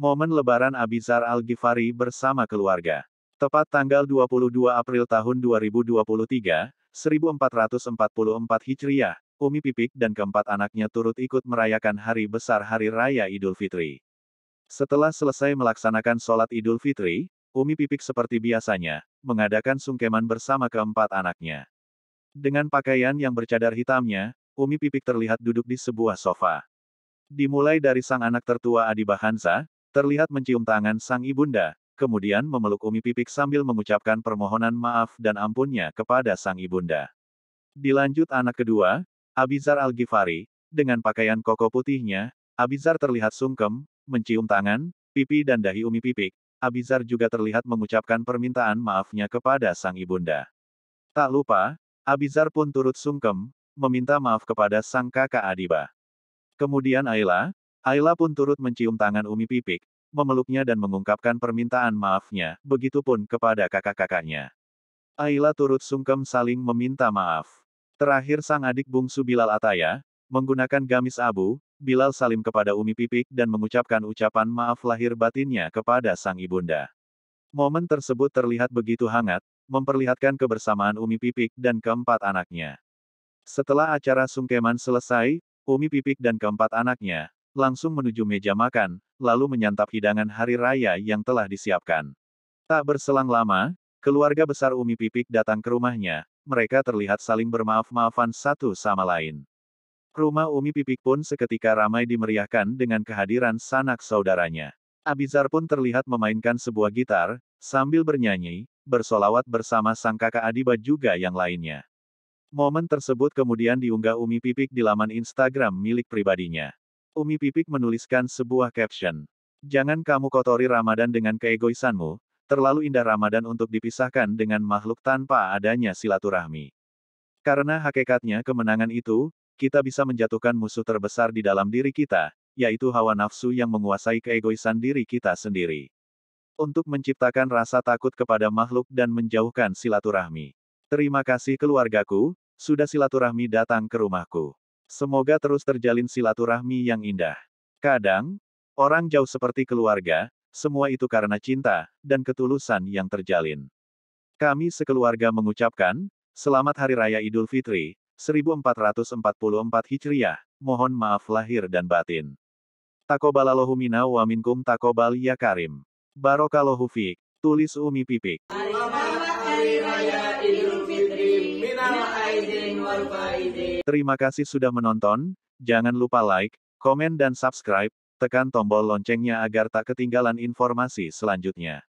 Momen Lebaran Abizar Al-Ghifari bersama keluarga. Tepat tanggal 22 April tahun 2023, 1444 Hijriah, Umi Pipik dan keempat anaknya turut ikut merayakan hari besar Hari Raya Idul Fitri. Setelah selesai melaksanakan sholat Idul Fitri, Umi Pipik seperti biasanya, mengadakan sungkeman bersama keempat anaknya. Dengan pakaian yang bercadar hitamnya, Umi Pipik terlihat duduk di sebuah sofa. Dimulai dari sang anak tertua Adi Bahansa, Terlihat mencium tangan sang ibunda, kemudian memeluk Umi Pipik sambil mengucapkan permohonan maaf dan ampunnya kepada sang ibunda. Dilanjut anak kedua, Abizar Al-Ghifari, dengan pakaian koko putihnya, Abizar terlihat sungkem, mencium tangan, pipi dan dahi Umi Pipik, Abizar juga terlihat mengucapkan permintaan maafnya kepada sang ibunda. Tak lupa, Abizar pun turut sungkem, meminta maaf kepada sang kakak Adiba. Kemudian Ayla, Ayla pun turut mencium tangan Umi Pipik, memeluknya dan mengungkapkan permintaan maafnya, begitupun kepada kakak-kakaknya. Ayla turut sungkem saling meminta maaf. Terakhir sang adik bungsu Bilal Ataya, menggunakan gamis abu, Bilal salim kepada Umi Pipik dan mengucapkan ucapan maaf lahir batinnya kepada sang ibunda. Momen tersebut terlihat begitu hangat, memperlihatkan kebersamaan Umi Pipik dan keempat anaknya. Setelah acara sungkeman selesai, Umi Pipik dan keempat anaknya langsung menuju meja makan, lalu menyantap hidangan hari raya yang telah disiapkan. Tak berselang lama, keluarga besar Umi Pipik datang ke rumahnya, mereka terlihat saling bermaaf-maafan satu sama lain. Rumah Umi Pipik pun seketika ramai dimeriahkan dengan kehadiran sanak saudaranya. Abizar pun terlihat memainkan sebuah gitar, sambil bernyanyi, bersolawat bersama sang kakak Adiba juga yang lainnya. Momen tersebut kemudian diunggah Umi Pipik di laman Instagram milik pribadinya. Umi Pipik menuliskan sebuah caption. Jangan kamu kotori Ramadan dengan keegoisanmu, terlalu indah Ramadan untuk dipisahkan dengan makhluk tanpa adanya silaturahmi. Karena hakikatnya kemenangan itu, kita bisa menjatuhkan musuh terbesar di dalam diri kita, yaitu hawa nafsu yang menguasai keegoisan diri kita sendiri. Untuk menciptakan rasa takut kepada makhluk dan menjauhkan silaturahmi. Terima kasih keluargaku, sudah silaturahmi datang ke rumahku. Semoga terus terjalin silaturahmi yang indah. Kadang, orang jauh seperti keluarga, semua itu karena cinta dan ketulusan yang terjalin. Kami sekeluarga mengucapkan, Selamat Hari Raya Idul Fitri, 1444 Hijriah, mohon maaf lahir dan batin. Takobalalohumina wa minkum takobal ya karim. Barokallahu tulis Umi Pipik. Terima kasih sudah menonton, jangan lupa like, komen dan subscribe, tekan tombol loncengnya agar tak ketinggalan informasi selanjutnya.